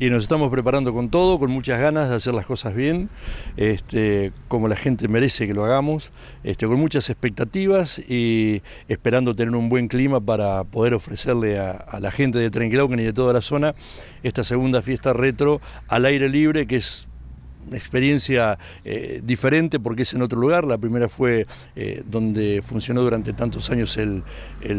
y nos estamos preparando con todo, con muchas ganas de hacer las cosas bien, este, como la gente merece que lo hagamos, este, con muchas expectativas y esperando tener un buen clima para poder ofrecerle a, la gente de Trenquilauquen y de toda la zona esta segunda fiesta retro al aire libre que es una experiencia eh, diferente porque es en otro lugar. La primera fue eh, donde funcionó durante tantos años el,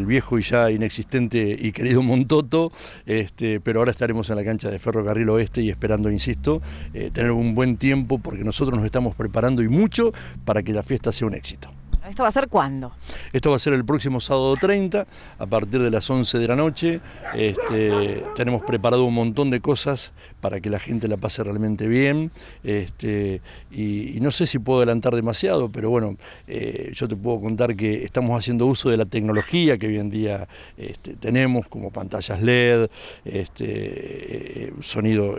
viejo y ya inexistente y querido Montoto, este, pero ahora estaremos en la cancha de Ferrocarril Oeste y esperando, insisto, eh, tener un buen tiempo porque nosotros nos estamos preparando y mucho para que la fiesta sea un éxito. ¿Esto va a ser cuándo? Esto va a ser el próximo sábado 30, a partir de las 11 de la noche. Este, tenemos preparado un montón de cosas para que la gente la pase realmente bien. Este, y, no sé si puedo adelantar demasiado, pero bueno, eh, yo te puedo contar que estamos haciendo uso de la tecnología que hoy en día este, tenemos, como pantallas LED, eh, eh, sonido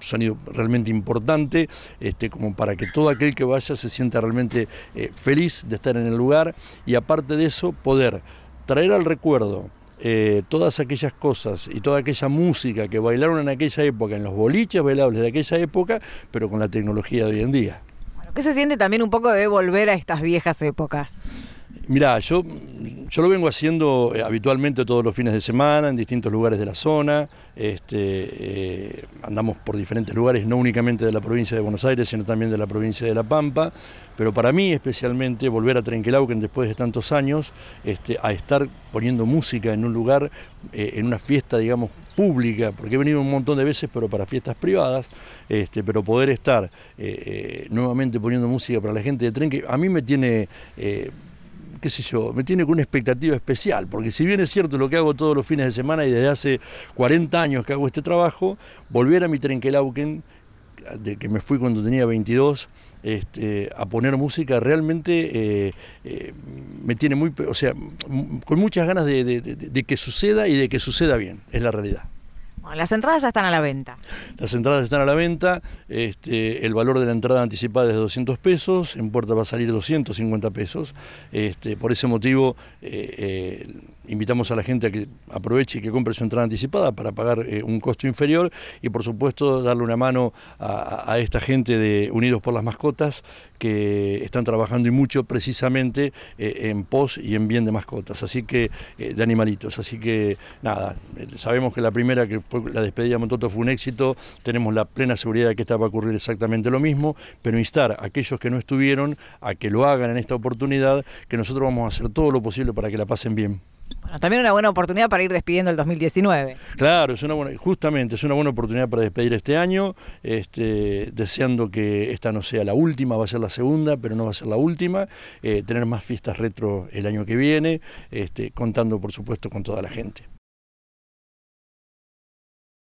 sonido realmente importante, este, como para que todo aquel que vaya se sienta realmente eh, feliz de estar en el lugar y aparte de eso poder traer al recuerdo eh, todas aquellas cosas y toda aquella música que bailaron en aquella época, en los boliches bailables de aquella época, pero con la tecnología de hoy en día. ¿Qué se siente también un poco de volver a estas viejas épocas? Mirá, yo, lo vengo haciendo eh, habitualmente todos los fines de semana en distintos lugares de la zona. Este, eh, andamos por diferentes lugares, no únicamente de la provincia de Buenos Aires, sino también de la provincia de La Pampa. Pero para mí, especialmente, volver a Trenquelauquen después de tantos años, este, a estar poniendo música en un lugar, eh, en una fiesta, digamos, pública, porque he venido un montón de veces, pero para fiestas privadas, este, pero poder estar nuevamente poniendo música para la gente de Trenque, a mí me tiene qué sé yo, me tiene con una expectativa especial, porque si bien es cierto lo que hago todos los fines de semana y desde hace 40 años que hago este trabajo, volver a mi Trenkelauken, de que me fui cuando tenía 22, este, a poner música realmente eh, eh, me tiene muy, o sea, con muchas ganas de que suceda y de que suceda bien, es la realidad las entradas ya están a la venta. Las entradas están a la venta. Este, el valor de la entrada anticipada es de 200 pesos. En puerta va a salir 250 pesos. Este, por ese motivo, eh, eh, invitamos a la gente a que aproveche y que compre su entrada anticipada para pagar eh, un costo inferior y por supuesto darle una mano a, esta gente de Unidos por las Mascotas que están trabajando y mucho precisamente eh, en pos y en bien de mascotas, así que eh, de animalitos, así que nada, sabemos que la primera que fue la despedida de Montoto fue un éxito, tenemos la plena seguridad de que esta va a ocurrir exactamente lo mismo, pero instar a aquellos que no estuvieron a que lo hagan en esta oportunidad, que nosotros vamos a hacer todo lo posible para que la pasen bien. También una buena oportunidad para ir despidiendo el 2019. Claro, es justamente es una buena oportunidad para despedir este año, este, deseando que esta no sea la última, va a ser la segunda, pero no va a ser la última, eh, tener más fiestas retro el año que viene, este, contando por supuesto con toda la gente.